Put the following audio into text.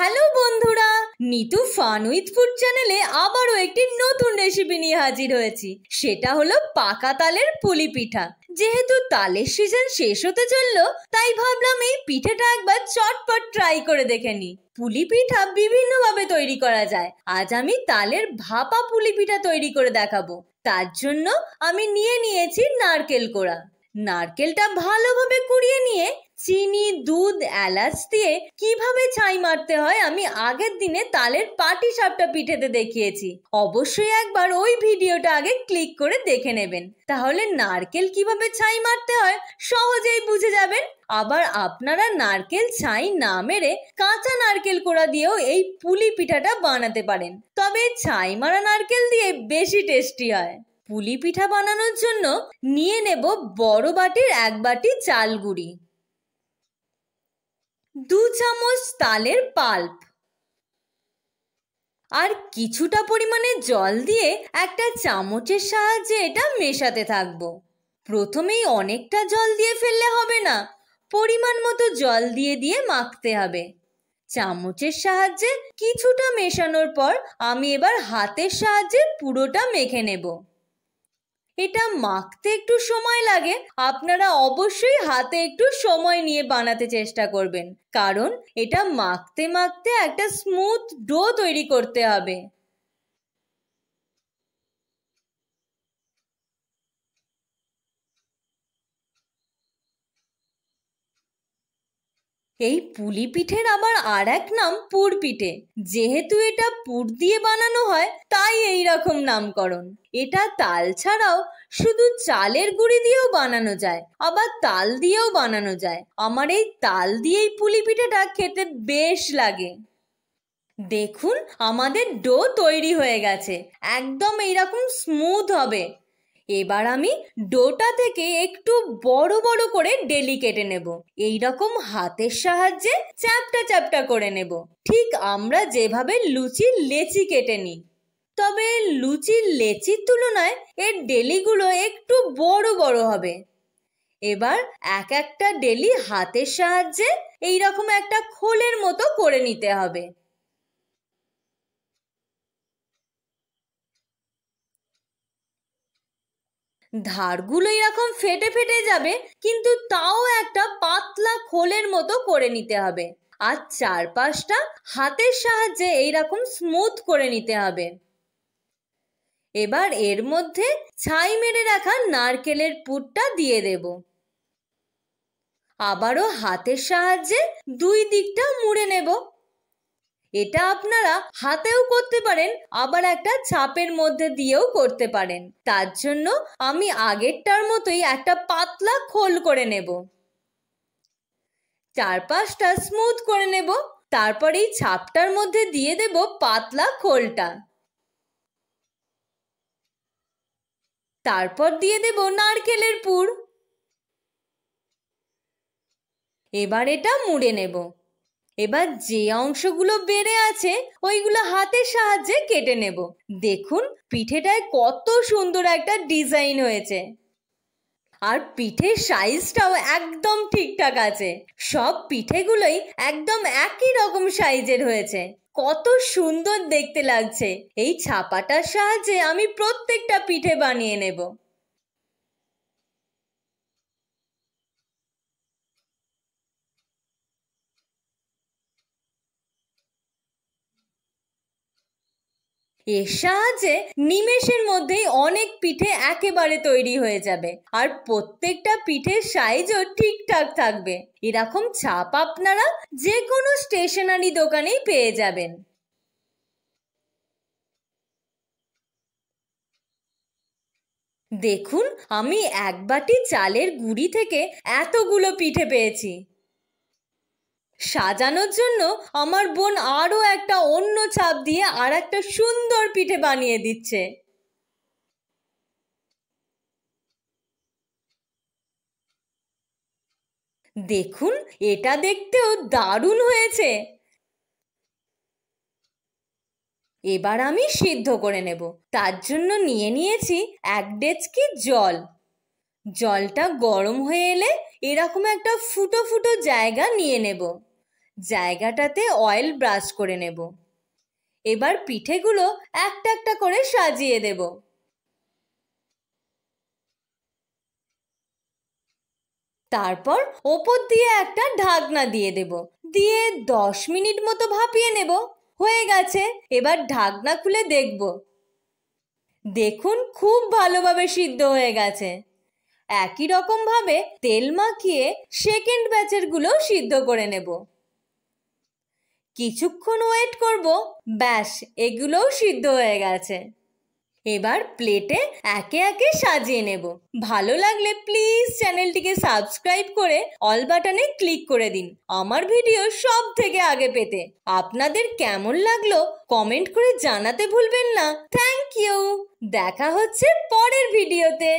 hello বন্ধুরা Nitu fun with food চ্যানেলে আবারও একটি নতুন রেসিপি নিয়ে হাজির হয়েছি সেটা হলো পাকা তালের পুলি পিঠা যেহেতু তালের সিজন শেষ হতে চলল তাই ভাবলাম এই পিঠেটা একবার চটপট ট্রাই করে দেখে নিই পুলি পিঠা বিভিন্নভাবে তৈরি করা যায় আজ আমি তালের ভাপা পুলি পিঠা তৈরি করে দেখাবো তার জন্য আমি নিয়ে নিয়েছি নারকেল কোড়া নারকেলটা ভালোভাবে কুড়িয়ে নিয়ে চিনি দুধ এলাচ দিয়ে কিভাবে ছাই মারতে হয় আমি আগের দিনে তালের পাটি সাপটা পিঠেতে দেখিয়েছি অবশ্যই একবার ওই ভিডিওটা আগে ক্লিক করে দেখে নেবেন তাহলে নারকেল কিভাবে ছাই মারতে হয় সহজেই বুঝে যাবেন আবার আপনারা নারকেল ছাই না মেরে কাঁচা নারকেল কোড়া দিয়েও এই পুলি পিঠাটা বানাতে পারেন তবে ছাই মারা নারকেল দিয়ে বেশি টেস্টি হয় পুলি পিঠা বানানোর জন্য নিয়ে নেব বড় বাটির এক বাটি চাল গুঁড়ি দু চামচ তালের পাল্প আর কিছুটা পরিমাণে জল দিয়ে একটা চামচের সাহায্যে এটা মেশাতে থাকবো প্রথমেই অনেকটা জল দিয়ে ফেললে হবে না পরিমাণ মতো জল দিয়ে দিয়ে মাখতে হবে চামচের সাহায্যে কিছুটা মেশানোর পর আমি এবার হাতের সাহায্যে পুরোটা মেখে নেবো এটা মাখতে একটু সময় লাগে আপনারা অবশ্যই হাতে একটু সময় নিয়ে বানাতে চেষ্টা করবেন কারণ এটা মাখতে মাখতে একটা স্মুথ ডো তৈরি করতে হবে এই পুলি পিঠের আবার আর এক নাম পুর পিঠে যেহেতু এটা পুর দিয়ে বানানো হয় তাই এই রকম নামকরণ এটা তাল ছাড়াও শুধু চালের গুঁড়ি দিয়েও বানানো যায় আবার তাল দিয়েও বানানো যায় আমার এই তাল দিয়েই পুলি পিঠেটা খেতে বেশ লাগে দেখুন আমাদের ডো তৈরি হয়ে গেছে একদম এইরকম স্মুথ হবে এবার আমি ডোটা থেকে একটু বড় বড় করে ডেলি কেটে নেব এইরকম হাতের সাহায্যে চ্যাপটা চ্যাপটা করে নেব ঠিক আমরা যেভাবে লুচি লেচি কেটে নিই তবে লুচির লেচির তুলনায় এর ডেলিগুলো একটু বড় বড় হবে এবার এক একটা ডেলি হাতের সাহায্যে এইরকম একটা খোলের মতো করে নিতে হবে ধারগুলো এরকম ফেটে ফেটে যাবে কিন্তু তাও একটা পাতলা খোলের মতো করে নিতে হবে আর চারপাশটা হাতের সাহায্যে এইরকম স্মুথ করে নিতে হবে এবার এর মধ্যে ছাই মেরে রাখা নারকেলের পুরটা দিয়ে দেব আবারও হাতের সাহায্যে দুই দিকটা মুড়ে নেবো এটা আপনারা হাতেও করতে পারেন আবার একটা ছাপের মধ্যে দিয়েও করতে পারেন তার জন্য আমি আগেরটার মতোই একটা পাতলা খোল করে নেব চারপাশটা স্মুথ করে নেব তারপর এই ছাপটার মধ্যে দিয়ে দেব পাতলা খোলটা তারপর দিয়ে দেব নারকেলের পুর এবার এটা মুড়ে নেব এবার যে অংশগুলো বেড়ে আছে ওইগুলো হাতের সাহায্যে কেটে নেব দেখুন পিঠেটায় কত সুন্দর একটা ডিজাইন হয়েছে আর পিঠের সাইজটাও একদম ঠিকঠাক আছে সব পিঠেগুলোই একদম একই রকম সাইজের হয়েছে কত সুন্দর দেখতে লাগছে এই ছাপাটার সাহায্যে আমি প্রত্যেকটা পিঠে বানিয়ে নেব এর সাহায্যে নিমেষের মধ্যেই অনেক পিঠে একেবারে তৈরি হয়ে যাবে আর প্রত্যেকটা পিঠের সাইজও ঠিকঠাক থাকবে এরকম ছাপ আপনারা যে কোনো স্টেশনারি দোকানেই পেয়ে যাবেন দেখুন আমি এক বাটি চালের গুড়ি থেকে এতগুলো পিঠে পেয়েছি সাজানোর জন্য আমার বোন আরও একটা অন্য ছাপ দিয়ে আর একটা সুন্দর পিঠে বানিয়ে দিচ্ছে দেখুন এটা দেখতেও দারুণ হয়েছে এবার আমি সিদ্ধ করে নেব তার জন্য নিয়ে নিয়েছি এক ডেচকি জল জলটা গরম হয়ে এলে এরকম একটা ফুটো ফুটো জায়গা নিয়ে নেব জায়গাটাতে অয়েল ব্রাশ করে নেব এবার পিঠেগুলো একটা একটা করে সাজিয়ে দেব তারপর ওপর দিয়ে একটা ঢাকনা দিয়ে দেব দিয়ে দশ মিনিট মতো ভাপিয়ে নেব হয়ে গেছে এবার ঢাকনা খুলে দেখব দেখুন খুব ভালোভাবে সিদ্ধ হয়ে গেছে একই রকমভাবে তেল মাখিয়ে সেকেন্ড ব্যাচের গুলো সিদ্ধ করে নেব কিছুক্ষণ ওয়েট করব ব্যাস এগুলোও সিদ্ধ হয়ে গেছে এবার প্লেটে একে একে সাজিয়ে নেব ভালো লাগলে প্লিজ চ্যানেলটিকে সাবস্ক্রাইব করে অল বাটনে ক্লিক করে দিন আমার ভিডিও সব থেকে আগে পেতে আপনাদের কেমন লাগলো কমেন্ট করে জানাতে ভুলবেন না থ্যাংক ইউ দেখা হচ্ছে পরের ভিডিওতে